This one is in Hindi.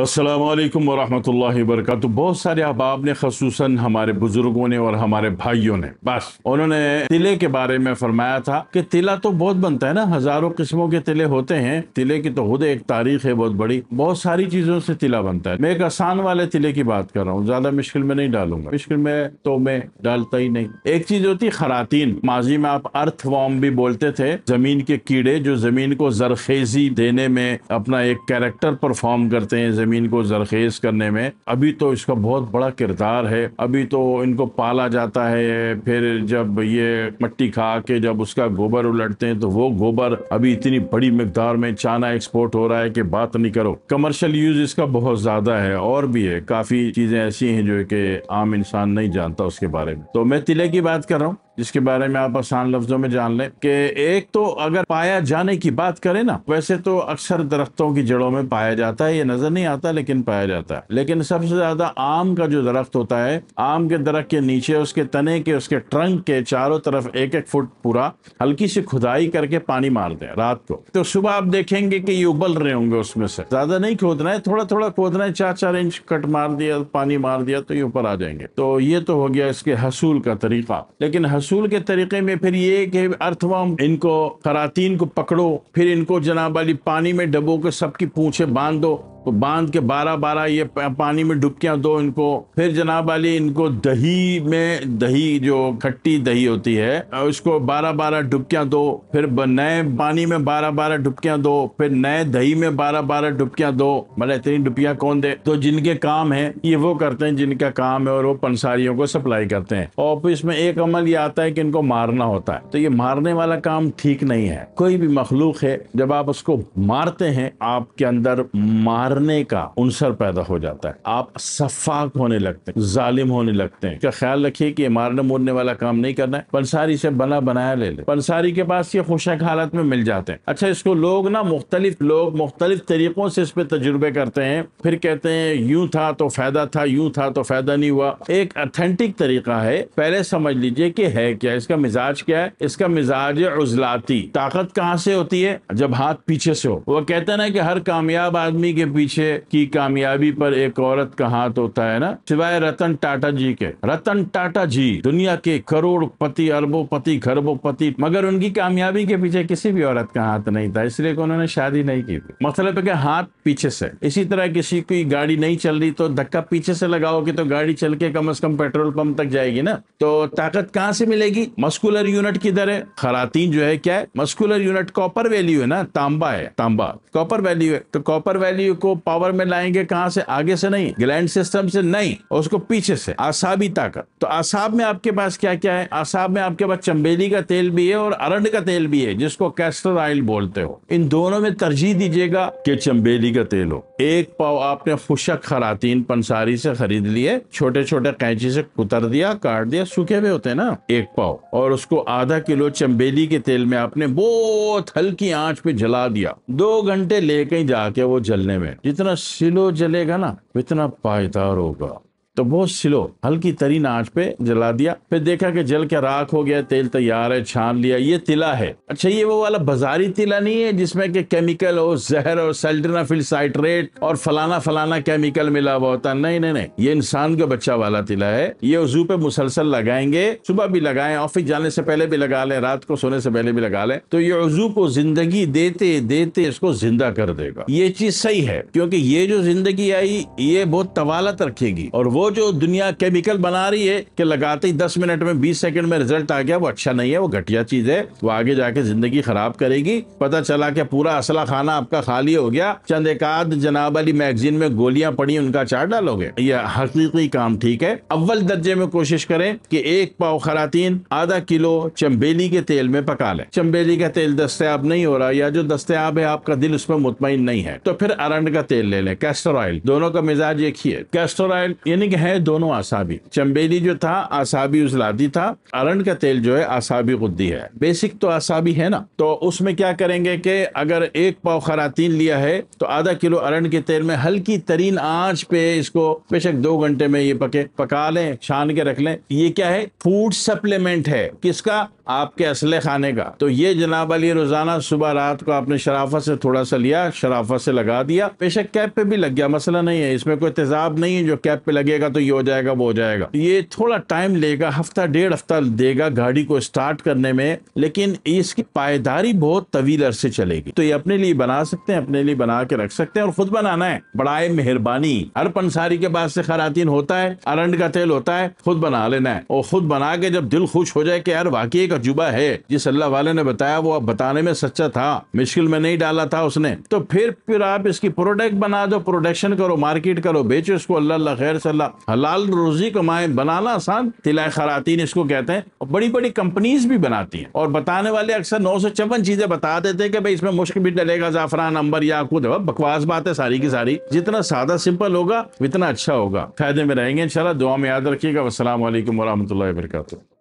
असलकम वरहमल वर्क बहुत सारे अहबाब ने खूस हमारे बुजुर्गों ने और हमारे भाइयों ने बस उन्होंने तिले के बारे में फरमाया था कि तिला तो बहुत बनता है ना हजारों किस्मों के तिले होते हैं तिले की तो खुद एक तारीख है बहुत बड़ी बहुत सारी चीजों से तिला बनता है मैं एक आसान वाले तिले की बात कर रहा हूँ ज्यादा मुश्किल में नहीं डालूंगा मुश्किल में तो मैं डालता ही नहीं एक चीज होती खरातीन माजी में आप अर्थ वॉम भी बोलते थे जमीन के कीड़े जो जमीन को जरखेजी देने में अपना एक कैरेक्टर परफॉर्म करते हैं ज़मीन को जरखेज़ करने में अभी तो इसका बहुत बड़ा किरदार है अभी तो इनको पाला जाता है फिर जब ये मट्टी खा के जब उसका गोबर उलटते हैं तो वो गोबर अभी इतनी बड़ी मकदार में चाना एक्सपोर्ट हो रहा है कि बात नहीं करो कमर्शियल यूज इसका बहुत ज्यादा है और भी है काफी चीजें ऐसी हैं जो कि आम इंसान नहीं जानता उसके बारे में तो मैं तिले की बात कर रहा हूँ जिसके बारे में आप आसान लफ्जों में जान लें कि एक तो अगर पाया जाने की बात करें ना वैसे तो अक्सर दरख्तों की जड़ों में पाया जाता है ये नजर नहीं आता लेकिन पाया जाता है लेकिन सबसे ज्यादा आम का जो दरख्त होता है आम के दरख्त के नीचे उसके तने के उसके ट्रंक के चारों तरफ एक एक फुट पूरा हल्की सी खुदाई करके पानी मार दे रात को तो सुबह आप देखेंगे कि ये उबल रहे होंगे उसमें से ज्यादा नहीं खोदना है थोड़ा थोड़ा खोदना है चार चार इंच कट मार दिया पानी मार दिया तो ये ऊपर आ जाएंगे तो ये तो हो गया इसके हसूल का तरीका लेकिन हसूल रसूल के तरीके में फिर ये कि अर्थवम इनको खरातीन को पकड़ो फिर इनको जनाब अली पानी में डबो के सबकी पूछे बांध दो तो बांध के बारह बारह ये पानी में डुबकियां दो इनको फिर जनाब अली इनको दही में दही जो खट्टी दही होती है उसको बारह बारह डुबकियां दो फिर नए पानी में बारह बारह डुबकियां दो फिर नए दही में बारह बारह डुबकियां दो मतलब इतनी डुबकियां कौन दे तो जिनके काम है ये वो करते हैं जिनका काम है और वो पंसारियों को सप्लाई करते हैं और इसमें एक अमल ये आता है कि इनको मारना होता है तो ये मारने वाला काम ठीक नहीं है कोई भी मखलूक है जब आप उसको मारते हैं आपके अंदर मार मारने का उनसर पैदा हो जाता है आप सफाक होने लगते हैं जालिम होने लगते हैं इसका ख्याल रखिए कि मारने मोड़ने वाला काम नहीं करना है पंसारी से बना बनाया ले ले पंसारी के पास ये खुशक हालत में मिल जाते हैं अच्छा इसको लोग ना मुख्तलिफ लोग मुख्तलिफ तरीकों से इस पर तजुर्बे करते हैं फिर कहते हैं यूं था तो फायदा था यूं था तो फायदा नहीं हुआ एक अथेंटिक तरीका है पहले समझ लीजिए कि है क्या इसका मिजाज क्या है इसका मिजाज उजलाती ताकत कहाँ से होती है जब हाथ पीछे से हो वो कहते ना कि हर कामयाब आदमी के पीछे की कामयाबी पर एक औरत का हाथ होता है ना सिवाय रतन टाटा जी के रतन टाटा जी दुनिया के करोड़पति अरबोपति खरबोपति मगर उनकी कामयाबी के पीछे किसी भी औरत का हाथ नहीं था इसलिए उन्होंने शादी नहीं की थी मतलब है कि हाथ पीछे से इसी तरह किसी की गाड़ी नहीं चल रही तो धक्का पीछे से लगाओगे तो गाड़ी चल के कम अज कम पेट्रोल पंप तक जाएगी ना तो ताकत कहाँ से मिलेगी मस्कुलर यूनिट किधर है खरातीन जो है क्या है मस्कुलर यूनिट कॉपर वैल्यू है ना तांबा है तांबा कॉपर वैल्यू है तो कॉपर वैल्यू को उसको पावर में लाएंगे कहां से आगे से नहीं ग्लैंड सिस्टम से नहीं और उसको पीछे से आसाबी ताकत तो आसाब में आपके पास क्या क्या है आसाब में आपके पास चंबेली का तेल भी है और अरंड का तेल भी है जिसको कैस्टर ऑयल बोलते हो इन दोनों में तरजीह दीजिएगा कि चंबेली का तेल हो एक पाव आपने खुशक खरातीन पंसारी से खरीद लिए छोटे छोटे कैंची से कुतर दिया काट दिया सूखे हुए होते हैं ना एक पाव और उसको आधा किलो चंबेली के तेल में आपने बहुत हल्की आंच पे जला दिया दो घंटे ले कहीं जाके वो जलने में जितना सिलो जलेगा ना उतना पायदार होगा तो बहुत स्लो हल्की तरीन आंच पे जला दिया फिर देखा कि जल के राख हो गया तेल तैयार है छान लिया ये तिला है अच्छा ये वो वाला बाजारी तिला नहीं है जिसमें कि केमिकल हो जहर और सेल्टनाफिल साइट्रेट और फलाना फलाना केमिकल मिला हुआ होता नहीं नहीं नहीं ये इंसान का बच्चा वाला तिला है ये उजू पे मुसलसल लगाएंगे सुबह भी लगाए ऑफिस जाने से पहले भी लगा लें रात को सोने से पहले भी लगा लें तो ये उजू को जिंदगी देते देते इसको जिंदा कर देगा ये चीज सही है क्योंकि ये जो जिंदगी आई ये बहुत तवालत रखेगी और वो जो दुनिया केमिकल बना रही है कि लगाते ही दस मिनट में बीस सेकंड में रिजल्ट आ गया वो अच्छा नहीं है वो घटिया चीज है वो आगे जाके जिंदगी खराब करेगी पता चला कि पूरा असला खाना आपका खाली हो गया चंद एक आध जनाब अली मैगजीन में गोलियां पड़ी उनका चार डालोगे ये हकीकी काम ठीक है अव्वल दर्जे में कोशिश करें कि एक पाव खरातीन आधा किलो चम्बेली के तेल में पका लें चम्बेली का तेल दस्तियाब नहीं हो रहा या जो दस्तियाब है आपका दिल उस पर मुतमिन नहीं है तो फिर अरंड का तेल ले लें कैस्टर ऑयल दोनों का मिजाज एक ही है कैस्टर ऑयल यानी कि है दोनों आसाबी चंबेली जो था आसाबी उजलादी था अरण का तेल जो है आसाबी गुद्दी है बेसिक तो आसाबी है ना तो उसमें क्या करेंगे कि अगर एक पाव खरातीन लिया है तो आधा किलो अरण के तेल में हल्की तरीन आंच पे इसको बेशक दो घंटे में ये पके पका लें छान के रख लें ये क्या है फूड सप्लीमेंट है किसका आपके असले खाने का तो ये जनाब अली रोजाना सुबह रात को आपने शराफत से थोड़ा सा लिया शराफत से लगा दिया बेशक कैप पे भी लग गया मसला नहीं है इसमें कोई तेजाब नहीं है जो कैप पे लगेगा जाएगा तो ये हो जाएगा वो हो जाएगा ये थोड़ा टाइम लेगा हफ्ता डेढ़ हफ्ता देगा गाड़ी को स्टार्ट करने में लेकिन इसकी पायदारी बहुत तवील अरसे चलेगी तो ये अपने लिए बना सकते हैं अपने लिए बना के रख सकते हैं और खुद बनाना है बड़ा मेहरबानी हर पंसारी के पास से खरातीन होता है अरंड का तेल होता है खुद बना लेना है और खुद बना के जब दिल खुश हो जाए कि यार वाकई एक अजूबा है जिस अल्लाह वाले ने बताया वो अब बताने में सच्चा था मुश्किल में नहीं डाला था उसने तो फिर फिर आप इसकी प्रोडक्ट बना दो प्रोडक्शन करो मार्केट करो बेचो इसको अल्लाह खैर से हलाल रोजी कमाए बनाना आसान तिलाए खरातीन इसको कहते हैं और बड़ी बड़ी कंपनीज भी बनाती हैं और बताने वाले अक्सर नौ सौ चौवन चीजें बता देते हैं कि भाई इसमें मुश्क भी डलेगा जाफरान अंबर या खुद बकवास बात है सारी की सारी जितना सादा सिंपल होगा उतना अच्छा होगा फायदे में रहेंगे इनशाला दुआ में याद रखिएगा वालेकुम वरहमल